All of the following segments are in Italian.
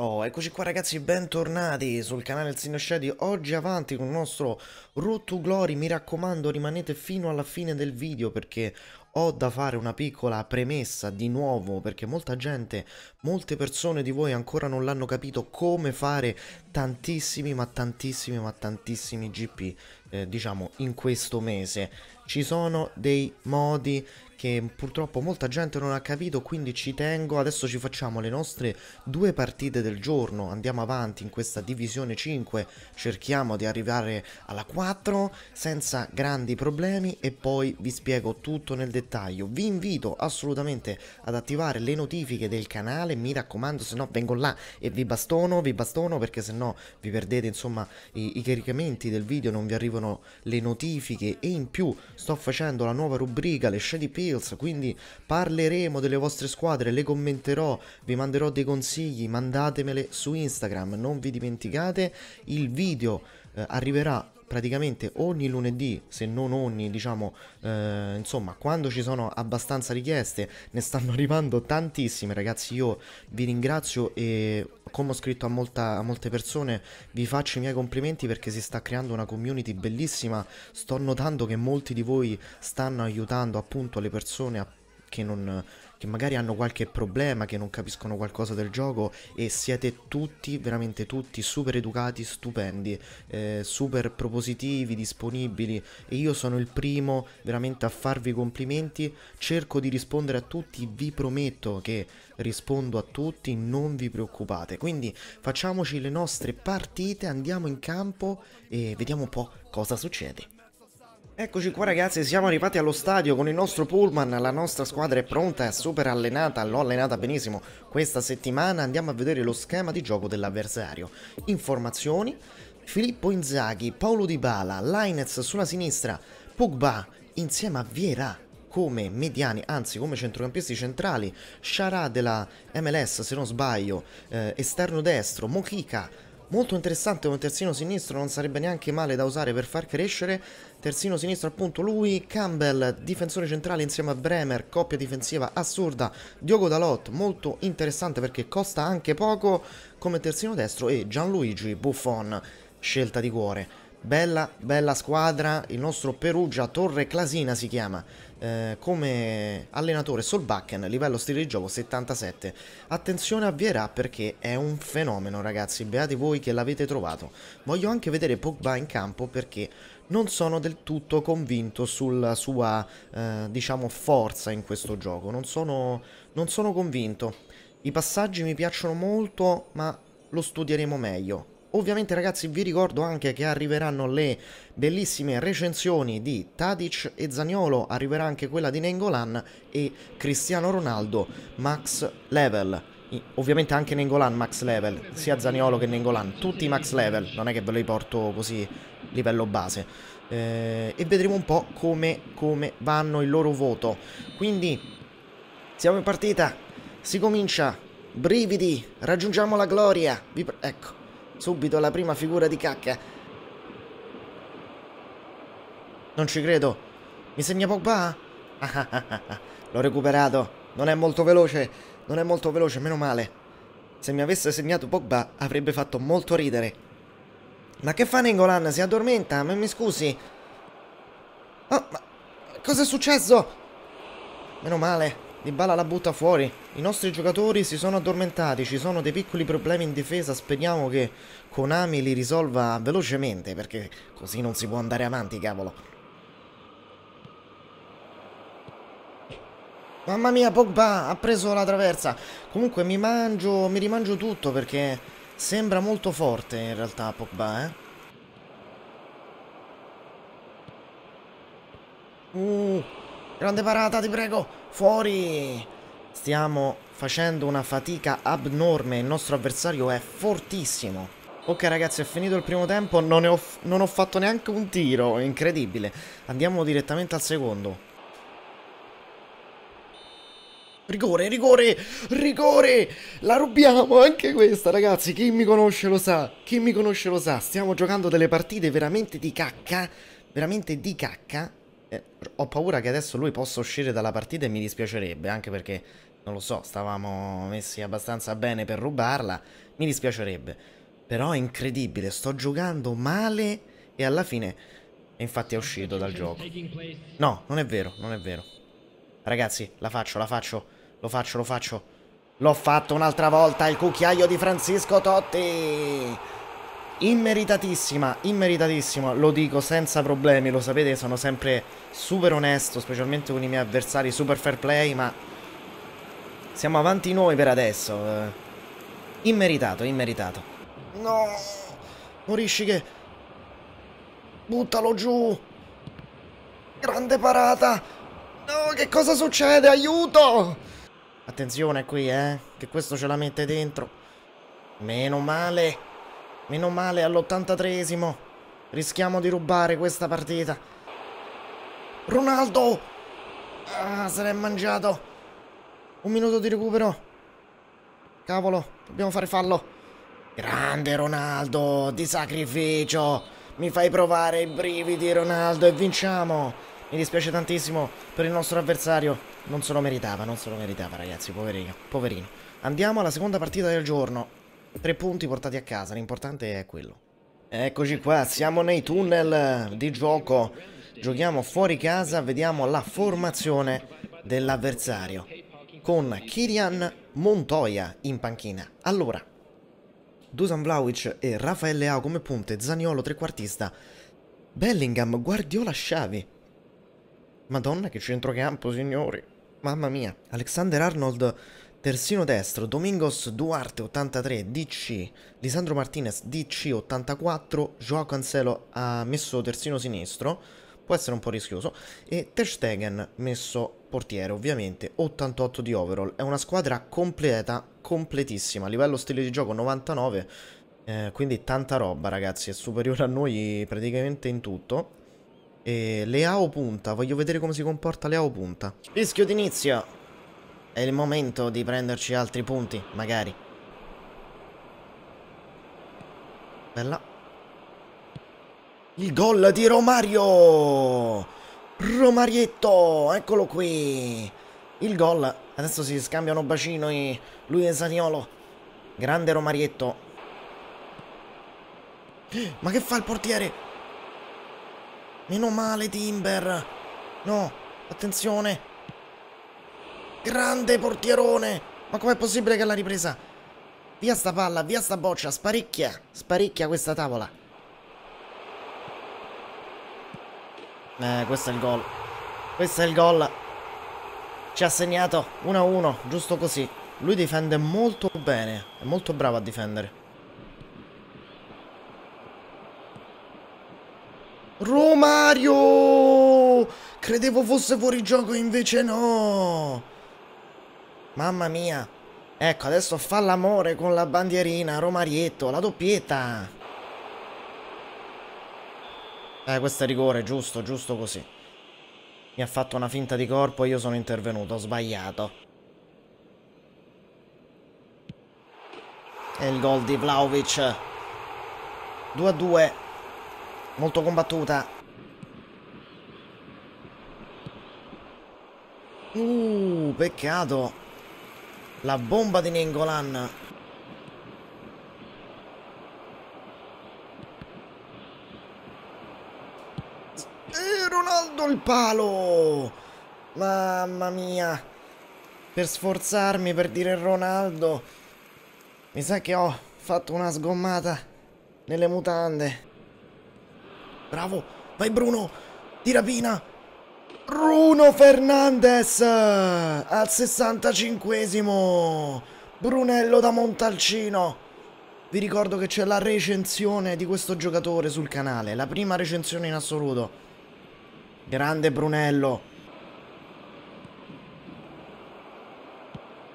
Oh, eccoci qua ragazzi, bentornati sul canale El Sino Shady. Oggi avanti con il nostro Root to Glory, mi raccomando rimanete fino alla fine del video perché ho da fare una piccola premessa di nuovo perché molta gente, molte persone di voi ancora non l'hanno capito come fare tantissimi ma tantissimi ma tantissimi GP eh, diciamo in questo mese ci sono dei modi che purtroppo molta gente non ha capito, quindi ci tengo. Adesso ci facciamo le nostre due partite del giorno, andiamo avanti in questa divisione 5, cerchiamo di arrivare alla 4 senza grandi problemi e poi vi spiego tutto nel dettaglio. Vi invito assolutamente ad attivare le notifiche del canale, mi raccomando, se no vengo là e vi bastono, vi bastono perché se no vi perdete insomma i, i caricamenti del video, non vi arrivano le notifiche e in più sto facendo la nuova rubrica, le Shady Pills, quindi parleremo delle vostre squadre, le commenterò, vi manderò dei consigli, mandatemele su Instagram, non vi dimenticate, il video eh, arriverà praticamente ogni lunedì, se non ogni, diciamo, eh, insomma, quando ci sono abbastanza richieste, ne stanno arrivando tantissime, ragazzi, io vi ringrazio e come ho scritto a, molta, a, molte persone, vi faccio i miei complimenti perché si sta creando una community bellissima. Sto notando che molti di voi stanno aiutando appunto le persone a, che non che magari hanno qualche problema, che non capiscono qualcosa del gioco e siete tutti, veramente tutti, super educati, stupendi, eh, super propositivi, disponibili e io sono il primo veramente a farvi complimenti, cerco di rispondere a tutti, vi prometto che rispondo a tutti, non vi preoccupate. Quindi facciamoci le nostre partite, andiamo in campo e vediamo un po' cosa succede. Eccoci qua ragazzi, siamo arrivati allo stadio con il nostro pullman, la nostra squadra è pronta, è super allenata, l'ho allenata benissimo questa settimana, andiamo a vedere lo schema di gioco dell'avversario. Informazioni, Filippo Inzaghi, Paolo Dybala, Lainez sulla sinistra, Pugba insieme a Viera come mediani, anzi come centrocampisti centrali, Sciarà della MLS se non sbaglio, eh, esterno destro, Mochica, molto interessante come terzino sinistro, non sarebbe neanche male da usare per far crescere terzino sinistro appunto lui, Campbell, difensore centrale insieme a Bremer, coppia difensiva assurda, Diogo Dalot, molto interessante perché costa anche poco come terzino destro e Gianluigi Buffon, scelta di cuore. Bella, bella squadra, il nostro Perugia, Torre Clasina si chiama, eh, come allenatore Solbakken, livello stile di gioco 77. Attenzione a Vierà perché è un fenomeno ragazzi, beate voi che l'avete trovato. Voglio anche vedere Pogba in campo perché non sono del tutto convinto sulla sua, eh, diciamo, forza in questo gioco, non sono, non sono convinto. I passaggi mi piacciono molto ma lo studieremo meglio. Ovviamente ragazzi vi ricordo anche che arriveranno le bellissime recensioni di Tadic e Zaniolo, arriverà anche quella di Nengolan e Cristiano Ronaldo Max Level. Ovviamente anche Nengolan Max Level, sia Zaniolo che Nengolan, tutti Max Level, non è che ve li porto così livello base. Eh, e vedremo un po' come, come vanno il loro voto. Quindi siamo in partita, si comincia, brividi, raggiungiamo la gloria. Vi ecco. Subito la prima figura di cacca. Non ci credo. Mi segna Pogba? L'ho recuperato. Non è molto veloce. Non è molto veloce, meno male. Se mi avesse segnato Pogba avrebbe fatto molto ridere. Ma che fa Nengolan? Si addormenta? Ma mi scusi. Oh, ma cosa è successo? Meno male. Dybala la butta fuori. I nostri giocatori si sono addormentati, ci sono dei piccoli problemi in difesa, speriamo che Konami li risolva velocemente perché così non si può andare avanti, cavolo. Mamma mia, Pogba ha preso la traversa. Comunque mi mangio, mi rimangio tutto perché sembra molto forte in realtà Pogba, eh. Uh, grande parata, ti prego. Fuori! Stiamo facendo una fatica abnorme, il nostro avversario è fortissimo. Ok ragazzi è finito il primo tempo, non, ho, non ho fatto neanche un tiro, incredibile. Andiamo direttamente al secondo. Rigore, rigore, rigore! La rubiamo anche questa, ragazzi. Chi mi conosce lo sa. Chi mi conosce lo sa. Stiamo giocando delle partite veramente di cacca. Veramente di cacca. Eh, ho paura che adesso lui possa uscire dalla partita e mi dispiacerebbe, anche perché, non lo so, stavamo messi abbastanza bene per rubarla, mi dispiacerebbe. Però è incredibile, sto giocando male e alla fine, infatti è uscito dal gioco. No, non è vero, non è vero. Ragazzi, la faccio, la faccio, lo faccio, lo faccio. L'ho fatto un'altra volta, il cucchiaio di Francisco Totti! immeritatissima, immeritatissima, lo dico senza problemi, lo sapete, sono sempre super onesto, specialmente con i miei avversari, super fair play, ma siamo avanti noi per adesso. Eh. Immeritato, immeritato. No! Morisci che... Buttalo giù! Grande parata! No, che cosa succede? Aiuto! Attenzione qui, eh, che questo ce la mette dentro. Meno male. Meno male all'83esimo. Rischiamo di rubare questa partita. Ronaldo! Ah, se l'è mangiato. Un minuto di recupero. Cavolo, dobbiamo fare fallo. Grande Ronaldo, di sacrificio. Mi fai provare i brividi Ronaldo e vinciamo. Mi dispiace tantissimo per il nostro avversario. Non se lo meritava, non se lo meritava ragazzi, poverino. poverino. Andiamo alla seconda partita del giorno. Tre punti portati a casa, l'importante è quello. Eccoci qua, siamo nei tunnel di gioco. Giochiamo fuori casa, vediamo la formazione dell'avversario. Con Kirian Montoya in panchina. Allora, Dusan Vlaovic e Raffaele Ao come punte, Zaniolo trequartista, Bellingham, Guardiola, Sciavi. Madonna che centrocampo, signori. Mamma mia, Alexander Arnold Terzino destro, Domingos Duarte 83, DC, Lisandro Martinez DC 84, Joao Cancelo ha messo terzino sinistro, può essere un po' rischioso, e Testegen messo portiere ovviamente, 88 di overall, è una squadra completa, completissima, livello stile di gioco 99, eh, quindi tanta roba ragazzi, è superiore a noi praticamente in tutto. E Leao punta, voglio vedere come si comporta Leao punta. Rischio d'inizio! È il momento di prenderci altri punti, magari. Bella. Il gol di Romario! Romarietto! Eccolo qui! Il gol. Adesso si scambiano bacino e lui e Zaniolo. Grande Romarietto. Ma che fa il portiere? Meno male Timber. No, attenzione. Grande portierone! Ma com'è possibile che l'ha ripresa? Via sta palla, via sta boccia, sparecchia, sparecchia questa tavola. Eh, questo è il gol. Questo è il gol. Ci ha segnato 1-1, giusto così. Lui difende molto bene, è molto bravo a difendere. Romario! Credevo fosse fuori gioco, invece no! Mamma mia. Ecco, adesso fa l'amore con la bandierina, Romarietto, la doppietta. Eh, questo è rigore, giusto, giusto così. Mi ha fatto una finta di corpo e io sono intervenuto, ho sbagliato. E il gol di Vlaovic. 2 a 2. Molto combattuta. Uh, peccato. La bomba di Nengolan. E Ronaldo il palo! Mamma mia! Per sforzarmi per dire Ronaldo. Mi sa che ho fatto una sgommata nelle mutande. Bravo! Vai Bruno! Di rapina! Bruno Fernandez al 65esimo. Brunello da Montalcino. Vi ricordo che c'è la recensione di questo giocatore sul canale, la prima recensione in assoluto. Grande Brunello.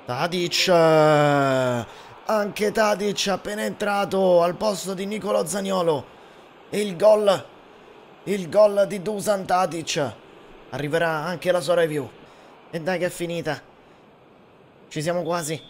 Tadic. Anche Tadic appena entrato al posto di Nicolo Zagnolo. Il gol. Il gol di Dusan Tadic. Arriverà anche la sua review. E dai che è finita. Ci siamo quasi.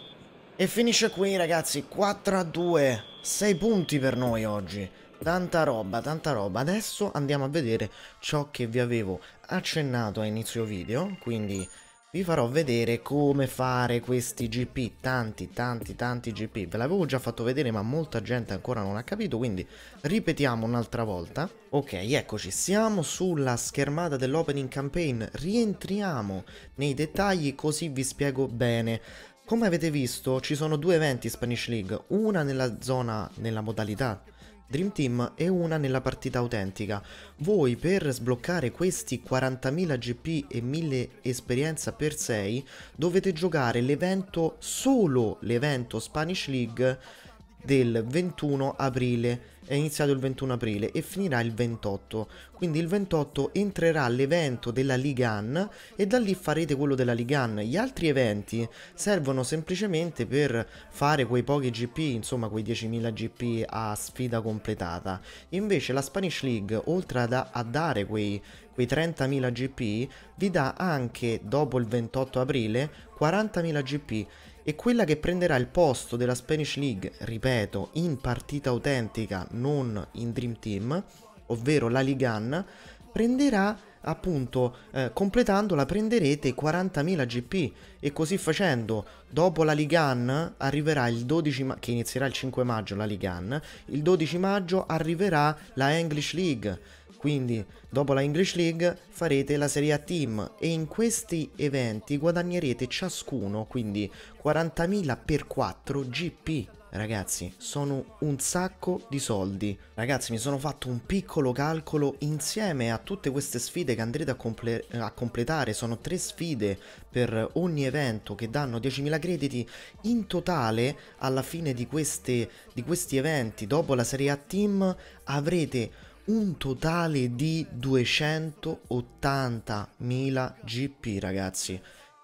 E finisce qui ragazzi, 4 a 2. 6 punti per noi oggi. Tanta roba, tanta roba. Adesso andiamo a vedere ciò che vi avevo accennato a inizio video, quindi vi farò vedere come fare questi GP, tanti tanti tanti GP, ve l'avevo già fatto vedere ma molta gente ancora non ha capito, quindi ripetiamo un'altra volta. Ok, eccoci, siamo sulla schermata dell'opening campaign, rientriamo nei dettagli così vi spiego bene. Come avete visto ci sono due eventi Spanish League, una nella zona, nella modalità Dream Team e una nella partita autentica. Voi per sbloccare questi 40.000 GP e 1000 esperienza per 6 dovete giocare l'evento, solo l'evento Spanish League del 21 aprile è iniziato il 21 aprile e finirà il 28. Quindi il 28 entrerà l'evento della Ligan e da lì farete quello della Ligan. Gli altri eventi servono semplicemente per fare quei pochi GP, insomma quei 10.000 GP a sfida completata. Invece la Spanish League, oltre a, a dare quei quei 30.000 GP vi dà anche dopo il 28 aprile 40.000 GP e quella che prenderà il posto della Spanish League, ripeto, in partita autentica, non in Dream Team, ovvero la Ligan, prenderà appunto eh, completandola prenderete 40.000 GP e così facendo dopo la Ligan arriverà il 12 ma- che inizierà il 5 maggio la Ligan il 12 maggio arriverà la English League quindi, dopo la English League, farete la Serie A Team e in questi eventi guadagnerete ciascuno, quindi 40.000 per 4 GP. Ragazzi, sono un sacco di soldi. Ragazzi, mi sono fatto un piccolo calcolo insieme a tutte queste sfide che andrete a, comple a completare. Sono tre sfide per ogni evento che danno 10.000 crediti. In totale, alla fine di, queste, di questi eventi, dopo la Serie A Team, avrete un totale di 280.000 GP ragazzi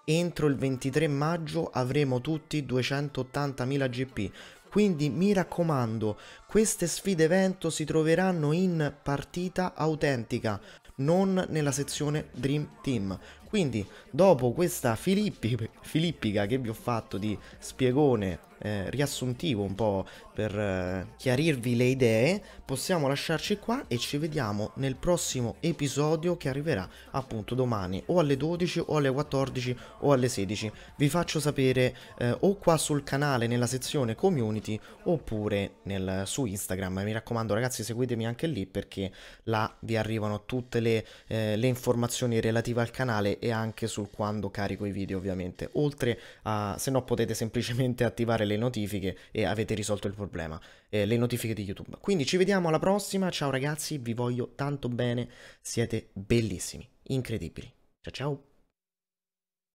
entro il 23 maggio avremo tutti 280.000 GP quindi mi raccomando queste sfide evento si troveranno in partita autentica non nella sezione Dream Team quindi dopo questa filippi, filippica che vi ho fatto di spiegone eh, riassuntivo un po' per eh, chiarirvi le idee, possiamo lasciarci qua e ci vediamo nel prossimo episodio che arriverà appunto domani o alle 12 o alle 14 o alle 16. Vi faccio sapere eh, o qua sul canale nella sezione community oppure nel, su Instagram. Mi raccomando ragazzi seguitemi anche lì perché là vi arrivano tutte le, eh, le informazioni relative al canale e anche sul quando carico i video ovviamente. Oltre a se no potete semplicemente attivare le notifiche e avete risolto il problema problema, eh, le notifiche di YouTube. Quindi ci vediamo alla prossima, ciao ragazzi, vi voglio tanto bene, siete bellissimi, incredibili. Ciao ciao!